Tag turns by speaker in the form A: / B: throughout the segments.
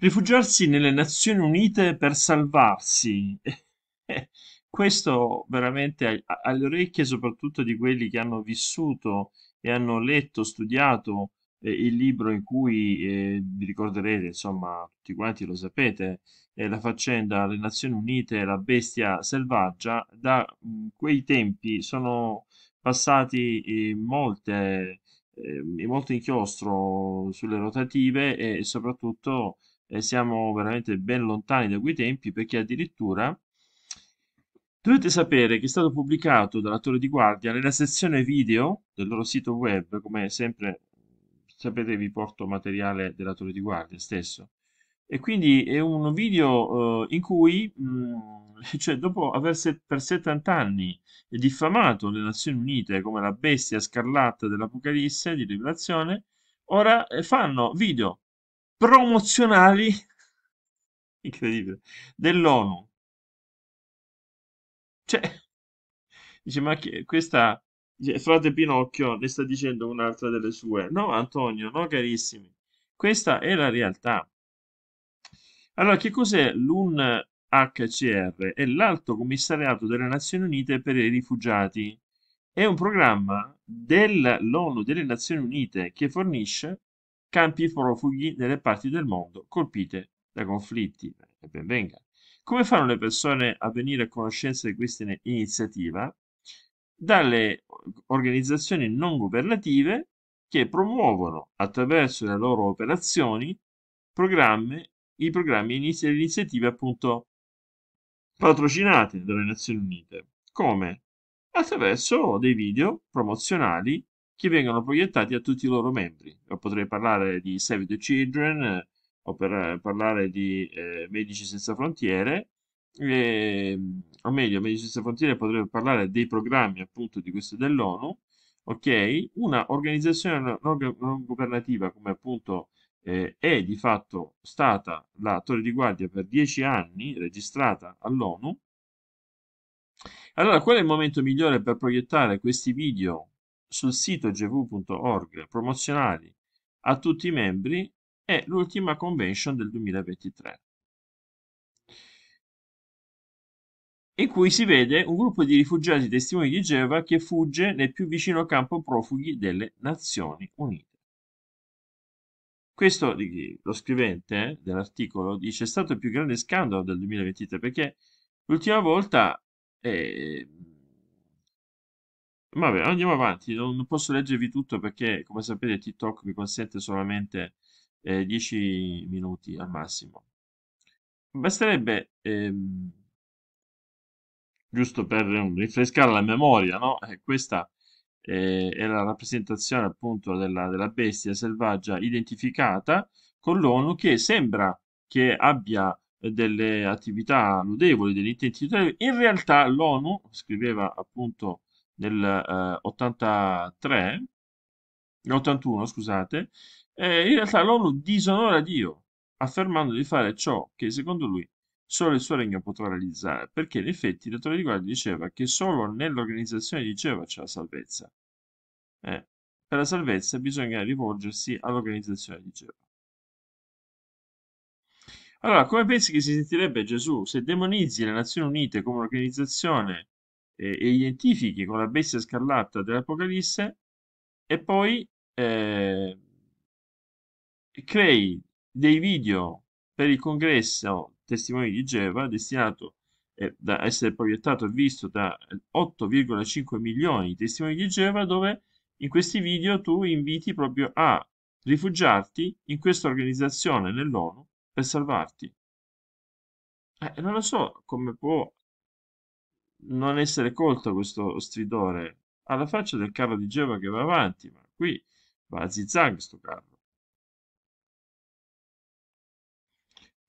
A: rifugiarsi nelle Nazioni Unite per salvarsi. Questo veramente alle orecchie soprattutto di quelli che hanno vissuto e hanno letto, studiato eh, il libro in cui eh, vi ricorderete, insomma, tutti quanti lo sapete, eh, la faccenda Le Nazioni Unite, e la bestia selvaggia, da mh, mm, quei tempi sono passati eh, molte, eh, molto inchiostro sulle rotative e soprattutto e siamo veramente ben lontani da quei tempi perché addirittura dovete sapere che è stato pubblicato dalla Torre di Guardia nella sezione video del loro sito web, come sempre sapete vi porto materiale della Torre di Guardia stesso. E quindi è un video eh, in cui, mh, mm, cioè dopo aver set per 70 anni diffamato le Nazioni Unite come la bestia scarlatta dell'Apocalisse di rivelazione, ora eh, fanno video promozionali incredibile dell'ONU. Cioè, dice, ma che questa dice, frate Pinocchio ne sta dicendo un'altra delle sue. No, Antonio, no, carissimi. Questa è la realtà. Allora, che cos'è l'UNHCR? È l'Alto Commissariato delle Nazioni Unite per i rifugiati. È un programma dell'ONU delle Nazioni Unite che fornisce campi profughi nelle parti del mondo colpite da conflitti. E ben venga. Come fanno le persone a venire a conoscenza di questa iniziativa? Dalle organizzazioni non governative che promuovono attraverso le loro operazioni programmi, i programmi e le iniziative appunto patrocinate dalle Nazioni Unite, come attraverso dei video promozionali che vengono proiettati a tutti i loro membri. potrei parlare di Save the Children, o per parlare di eh, Medici Senza Frontiere, e, o meglio, Medici Senza Frontiere potrebbe parlare dei programmi appunto di questo dell'ONU, ok? Una organizzazione non, non governativa come appunto eh, è di fatto stata la Torre di Guardia per dieci anni, registrata all'ONU. Allora, qual è il momento migliore per proiettare questi video sul sito gv.org promozionali a tutti i membri è l'ultima convention del 2023, in cui si vede un gruppo di rifugiati testimoni di Geova che fugge nel più vicino campo profughi delle Nazioni Unite. Questo, lo scrivente eh, dell'articolo dice, è stato il più grande scandalo del 2023 perché l'ultima volta eh, Vabbè, andiamo avanti. Non posso leggervi tutto perché, come sapete, TikTok mi consente solamente eh, 10 minuti al massimo. Basterebbe, ehm, giusto per rinfrescare la memoria, no? Eh, questa eh, è la rappresentazione appunto della, della bestia selvaggia identificata con l'ONU che sembra che abbia delle attività lodevoli, degli intenti lodevoli. In realtà l'ONU, scriveva appunto del 83, eh, 81, scusate, eh, in realtà l'ONU disonora Dio, affermando di fare ciò che secondo lui solo il suo regno potrà realizzare, perché in effetti l'autore di guardia diceva che solo nell'organizzazione di diceva c'è la salvezza. Eh, per la salvezza bisogna rivolgersi all'organizzazione di Geova. Allora, come pensi che si sentirebbe Gesù se demonizzi le Nazioni Unite come organizzazione eh, e identifichi con la bestia scarlatta dell'Apocalisse e poi eh, crei dei video per il congresso Testimoni di Geova destinato eh, essere proiettato e visto da 8,5 milioni di testimoni di Geova dove in questi video tu inviti proprio a rifugiarti in questa organizzazione nell'ONU per salvarti. Eh, non lo so come può non essere colto questo stridore alla faccia del carro di Geova che va avanti, ma qui va a zig-zag sto carro.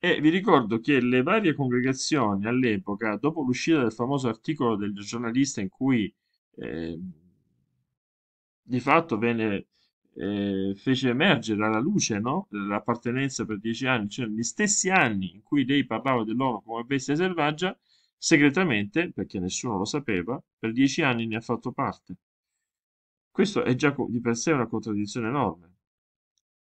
A: E vi ricordo che le varie congregazioni all'epoca, dopo l'uscita del famoso articolo del giornalista in cui eh, di fatto venne, eh, fece emergere alla luce no? l'appartenenza per dieci anni, cioè gli stessi anni in cui lei parlava dell'uomo come bestia selvaggia, Segretamente, perché nessuno lo sapeva, per dieci anni ne ha fatto parte. Questo è già di per sé una contraddizione enorme,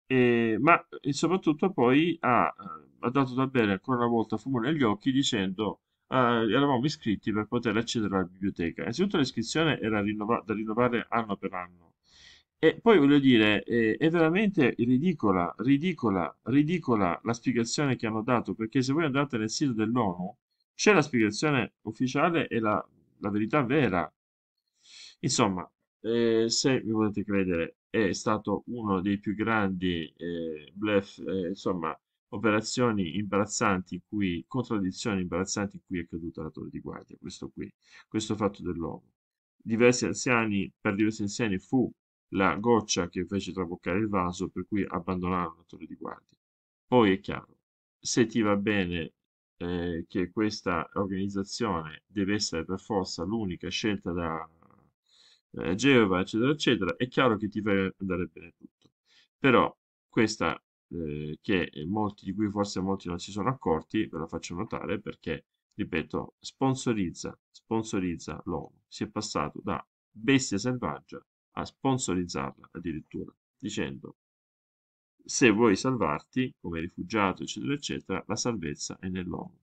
A: e, ma e soprattutto poi ha, ha, dato da bere ancora una volta fumo negli occhi dicendo eh, eravamo iscritti per poter accedere alla biblioteca. Innanzitutto l'iscrizione era rinnova- da rinnovare anno per anno. E poi voglio dire, eh, è veramente ridicola, ridicola, ridicola la spiegazione che hanno dato, perché se voi andate nel sito dell'ONU, c'è la spiegazione ufficiale e la, la verità vera. Insomma, eh, se mi potete credere, è stato uno dei più grandi eh, bluff, eh, insomma, operazioni imbarazzanti in cui, contraddizioni imbarazzanti in cui è caduta la torre di guardia, questo qui, questo fatto dell'uomo. Diversi anziani, per diversi anziani fu la goccia che fece traboccare il vaso, per cui abbandonarono la torre di guardia. Poi è chiaro, se ti va bene eh, che questa organizzazione deve essere per forza l'unica scelta da eh, Geova, eccetera, eccetera, è chiaro che ti fa andare bene tutto. Però questa eh, che molti di cui forse molti non si sono accorti, ve la faccio notare perché, ripeto, sponsorizza, sponsorizza l'ONU. Si è passato da bestia selvaggia a sponsorizzarla addirittura, dicendo se vuoi salvarti come rifugiato eccetera eccetera la salvezza è nell'uomo